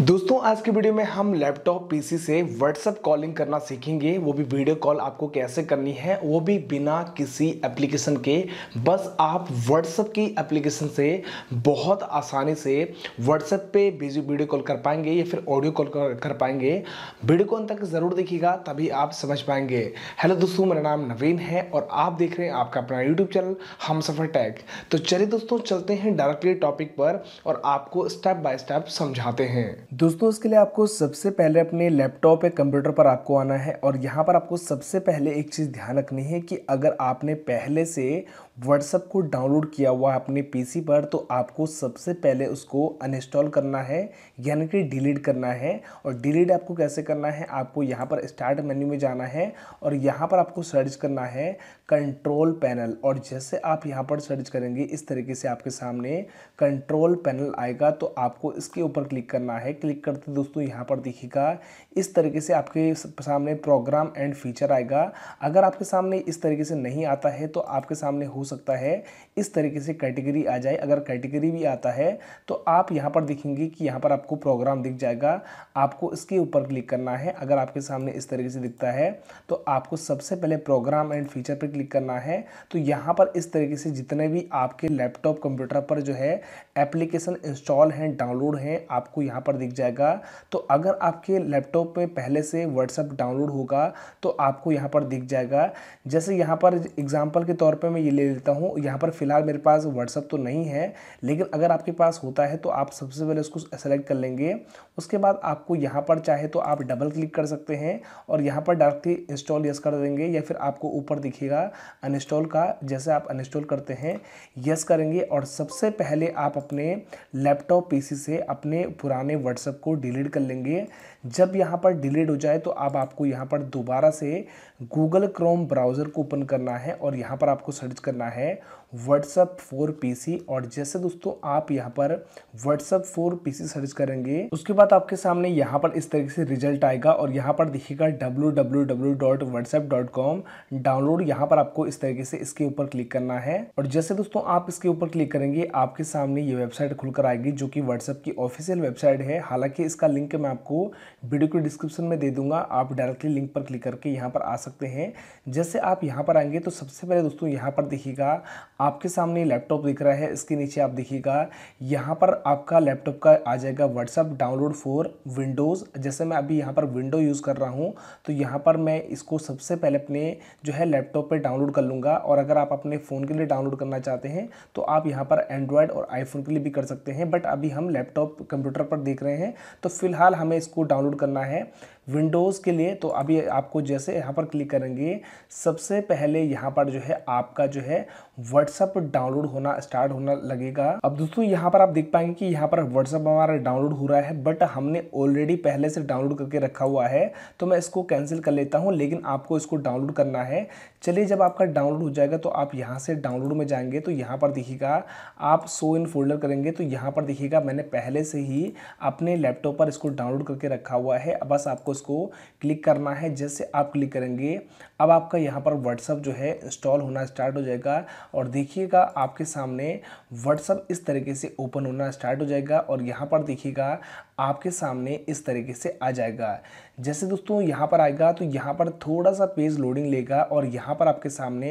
दोस्तों आज की वीडियो में हम लैपटॉप पीसी से व्हाट्सअप कॉलिंग करना सीखेंगे वो भी वीडियो कॉल आपको कैसे करनी है वो भी बिना किसी एप्लीकेशन के बस आप व्हाट्सअप की एप्लीकेशन से बहुत आसानी से व्हाट्सअप पे वीडियो कॉल कर पाएंगे या फिर ऑडियो कॉल कर पाएंगे वीडियो कॉल तक ज़रूर देखिएगा तभी आप समझ पाएंगे हेलो दोस्तों मेरा नाम नवीन है और आप देख रहे हैं आपका अपना यूट्यूब चैनल हम सफ़र टैग तो चलिए दोस्तों चलते हैं डायरेक्टली टॉपिक पर और आपको स्टेप बाय स्टेप समझाते हैं दोस्तों इसके लिए आपको सबसे पहले अपने लैपटॉप या कंप्यूटर पर आपको आना है और यहाँ पर आपको सबसे पहले एक चीज़ ध्यान रखनी है कि अगर आपने पहले से व्हाट्सअप को डाउनलोड किया हुआ है अपने पीसी पर तो आपको सबसे पहले उसको अनइंस्टॉल करना है यानी कि डिलीट करना है और डिलीट आपको कैसे करना है आपको यहाँ पर स्टार्ट मेन्यू में जाना है और यहाँ पर आपको सर्च करना है कंट्रोल पैनल और जैसे आप यहाँ पर सर्च करेंगे इस तरीके से आपके सामने कंट्रोल पैनल आएगा तो आपको इसके ऊपर क्लिक करना है क्लिक करते दोस्तों यहाँ पर दिखेगा इस तरीके से आपके सामने प्रोग्राम एंड फीचर आएगा अगर आपके सामने इस तरीके से नहीं आता है तो आपके सामने हो सकता है इस तरीके से कैटेगरी आ जाए अगर कैटेगरी भी आता है तो आप यहाँ पर देखेंगे कि यहाँ पर आपको प्रोग्राम दिख जाएगा आपको इसके ऊपर क्लिक करना है अगर आपके सामने इस तरीके से दिखता है तो आपको सबसे पहले प्रोग्राम एंड फीचर पर क्लिक करना है तो यहाँ पर इस तरीके से जितने भी आपके लैपटॉप कंप्यूटर पर जो है एप्लीकेशन इंस्टॉल हैं डाउनलोड हैं आपको यहाँ पर दिख जाएगा तो अगर आपके लैपटॉप में पहले से व्हाट्सअप डाउनलोड होगा तो आपको यहाँ पर दिख जाएगा जैसे यहाँ पर एग्जाम्पल के तौर पर मैं ये ले मिलता हूँ यहाँ पर फिलहाल मेरे पास व्हाट्सअप तो नहीं है लेकिन अगर आपके पास होता है तो आप सबसे पहले उसको सेलेक्ट कर लेंगे उसके बाद आपको यहाँ पर चाहे तो आप डबल क्लिक कर सकते हैं और यहाँ पर डायरेक्टली इंस्टॉल यस कर देंगे या फिर आपको ऊपर दिखेगा अनइंस्टॉल का जैसे आप अनइंस्टॉल करते हैं यस करेंगे और सबसे पहले आप अपने लैपटॉप पीसी से अपने पुराने व्हाट्सअप को डिलीट कर लेंगे जब यहाँ पर डिलीट हो जाए तो आप आपको यहाँ पर दोबारा से गूगल क्रोम ब्राउज़र को ओपन करना है और यहाँ पर आपको सर्च करना है व्हाट्सअप फोर पी और जैसे दोस्तों आप यहाँ पर व्हाट्सअप फोर पी सर्च करेंगे उसके बाद आपके सामने यहाँ पर इस तरीके से रिजल्ट आएगा और यहाँ पर देखिएगा W W W dot WhatsApp dot com download यहाँ पर आपको इस तरीके से इसके ऊपर क्लिक करना है और जैसे दोस्तों आप इसके ऊपर क्लिक करेंगे आपके सामने ये वेबसाइट खुलकर आएगी जो कि व्हाट्सअप की ऑफिशियल वेबसाइट है हालांकि इसका लिंक मैं आपको वीडियो के डिस्क्रिप्शन में दे दूंगा आप डायरेक्टली लिंक पर क्लिक करके यहाँ पर आ सकते हैं जैसे आप यहाँ पर आएंगे तो सबसे पहले दोस्तों यहाँ पर देखिएगा आपके सामने लैपटॉप दिख रहा है इसके नीचे आप देखिएगा यहाँ पर आपका लैपटॉप का आ जाएगा व्हाट्सअप डाउनलोड फॉर विंडोज़ जैसे मैं अभी यहाँ पर विंडो यूज़ कर रहा हूँ तो यहाँ पर मैं इसको सबसे पहले अपने जो है लैपटॉप पर डाउनलोड कर लूँगा और अगर आप अपने फ़ोन के लिए डाउनलोड करना चाहते हैं तो आप यहाँ पर एंड्रॉयड और आईफोन के लिए भी कर सकते हैं बट अभी हम लैपटॉप कंप्यूटर पर देख रहे हैं तो फिलहाल हमें इसको डाउनलोड करना है विंडोज़ के लिए तो अभी आपको जैसे यहाँ पर क्लिक करेंगे सबसे पहले यहाँ पर जो है आपका जो है व्हाट्सअप डाउनलोड होना स्टार्ट होना लगेगा अब दोस्तों यहाँ पर आप देख पाएंगे कि यहाँ पर व्हाट्सअप हमारा डाउनलोड हो रहा है बट हमने ऑलरेडी पहले से डाउनलोड करके रखा हुआ है तो मैं इसको कैंसिल कर लेता हूँ लेकिन आपको इसको डाउनलोड करना है चलिए जब आपका डाउनलोड हो जाएगा तो आप यहाँ से डाउनलोड में जाएंगे तो यहाँ पर दिखेगा आप सो इन फोल्डर करेंगे तो यहाँ पर दिखेगा मैंने पहले से ही अपने लैपटॉप पर इसको डाउनलोड करके रखा हुआ है बस आपको उसको क्लिक करना है जैसे आप क्लिक करेंगे अब आपका यहाँ पर व्हाट्सअप जो है इंस्टॉल होना स्टार्ट हो जाएगा और देखिएगा आपके सामने व्हाट्सअप इस तरीके से ओपन होना स्टार्ट हो जाएगा और यहाँ पर देखिएगा आपके सामने इस तरीके से आ जाएगा जैसे दोस्तों यहाँ पर आएगा तो यहाँ पर थोड़ा सा पेज लोडिंग लेगा और यहाँ पर आपके सामने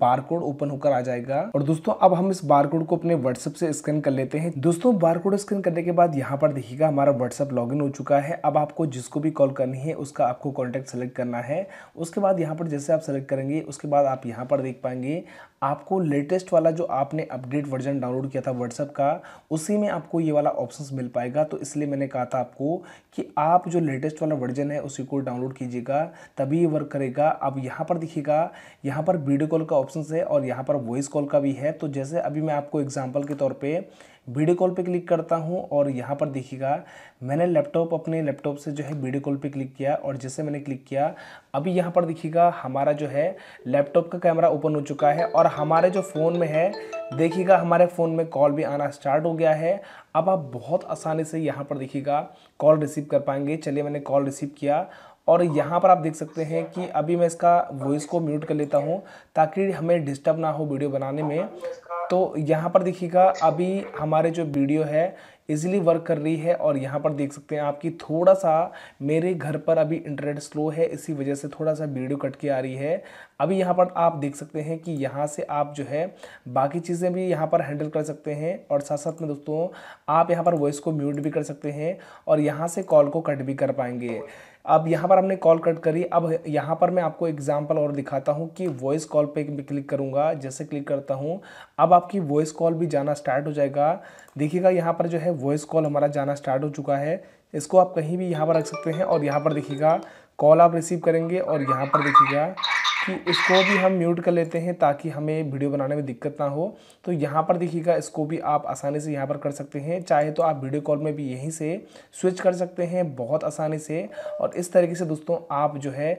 बार कोड ओपन होकर आ जाएगा और दोस्तों अब हम इस बार कोड को अपने व्हाट्सएप से स्कैन कर लेते हैं दोस्तों बार कोड स्कैन करने के बाद यहाँ पर देखिएगा हमारा व्हाट्सएप लॉगिन हो चुका है अब आपको जिसको भी कॉल करनी है उसका आपको कॉन्टैक्ट सेलेक्ट करना है उसके बाद यहाँ पर जैसे आप सेलेक्ट करेंगे उसके बाद आप यहाँ पर देख पाएंगे आपको लेटेस्ट वाला जो आपने अपडेट वर्जन डाउनलोड किया था व्हाट्सअप का उसी में आपको ये वाला ऑप्शन मिल पाएगा तो इसलिए मैंने कहा था आपको कि आप जो लेटेस्ट वाला वर्जन है उसी को डाउनलोड कीजिएगा तभी ये वर्क करेगा अब यहाँ पर दिखेगा यहाँ पर वीडियो कॉल का ऑप्शन है और यहाँ पर वॉइस कॉल का भी है तो जैसे अभी मैं आपको एग्जाम्पल के तौर पर वीडियो कॉल पे क्लिक करता हूँ और यहाँ पर देखिएगा मैंने लैपटॉप अपने लैपटॉप से जो है वीडियो कॉल पे क्लिक किया और जैसे मैंने क्लिक किया अभी यहाँ पर देखिएगा हमारा जो है लैपटॉप का कैमरा ओपन हो चुका है और हमारे जो फ़ोन में है देखिएगा हमारे फ़ोन में कॉल भी आना स्टार्ट हो गया है अब आप बहुत आसानी से यहाँ पर देखिएगा कॉल रिसीव कर पाएंगे चलिए मैंने कॉल रिसीव किया और यहाँ पर आप देख सकते हैं कि अभी मैं इसका वॉइस को म्यूट कर लेता हूँ ताकि हमें डिस्टर्ब ना हो वीडियो बनाने में तो यहाँ पर देखिएगा अभी हमारे जो वीडियो है इजीली वर्क कर रही है और यहाँ पर देख सकते हैं आपकी थोड़ा सा मेरे घर पर अभी इंटरनेट स्लो है इसी वजह से थोड़ा सा वीडियो कट के आ रही है अभी यहाँ पर आप देख सकते हैं कि यहाँ से आप जो है बाकी चीज़ें भी यहाँ पर हैंडल कर सकते हैं और साथ साथ में दोस्तों आप यहाँ पर वॉइस को म्यूट भी कर सकते हैं और यहाँ से कॉल को कट भी कर पाएंगे अब यहाँ पर हमने कॉल कट करी अब यहाँ पर मैं आपको एग्जाम्पल और दिखाता हूँ कि वॉइस कॉल पे भी क्लिक करूँगा जैसे क्लिक करता हूँ अब आपकी वॉइस कॉल भी जाना स्टार्ट हो जाएगा देखिएगा यहाँ पर जो है वॉइस कॉल हमारा जाना स्टार्ट हो चुका है इसको आप कहीं भी यहाँ पर रख सकते हैं और यहाँ पर देखिएगा कॉल आप रिसीव करेंगे और यहाँ पर देखिएगा कि इसको भी हम म्यूट कर लेते हैं ताकि हमें वीडियो बनाने में दिक्कत ना हो तो यहाँ पर देखिएगा इसको भी आप आसानी से यहाँ पर कर सकते हैं चाहे तो आप वीडियो कॉल में भी यहीं से स्विच कर सकते हैं बहुत आसानी से और इस तरीके से दोस्तों आप जो है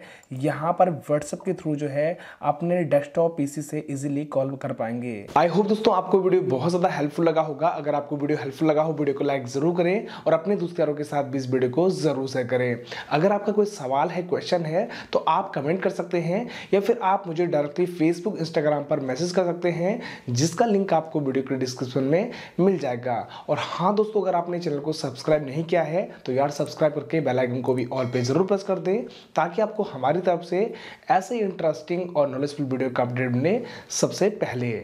यहाँ पर व्हाट्सअप के थ्रू जो है अपने डेस्कटॉप पी से इजीली कॉल कर पाएंगे आई होप दोस्तों आपको वीडियो बहुत ज़्यादा हेल्पफुल लगा होगा अगर आपको वीडियो हेल्पफुल लगा हो वीडियो को लाइक ज़रूर करें और अपने यारों के साथ भी इस वीडियो को ज़रूर शेयर करें अगर आपका कोई सवाल है क्वेश्चन है तो आप कमेंट कर सकते हैं या फिर आप मुझे डायरेक्टली फेसबुक इंस्टाग्राम पर मैसेज कर सकते हैं जिसका लिंक आपको वीडियो के डिस्क्रिप्शन में मिल जाएगा और हाँ दोस्तों अगर आपने चैनल को सब्सक्राइब नहीं किया है तो यार सब्सक्राइब करके बेलाइकन को भी ऑल पे ज़रूर प्रेस कर दें ताकि आपको हमारी तरफ से ऐसे इंटरेस्टिंग और नॉलेजफुल वीडियो का अपडेट मिले सबसे पहले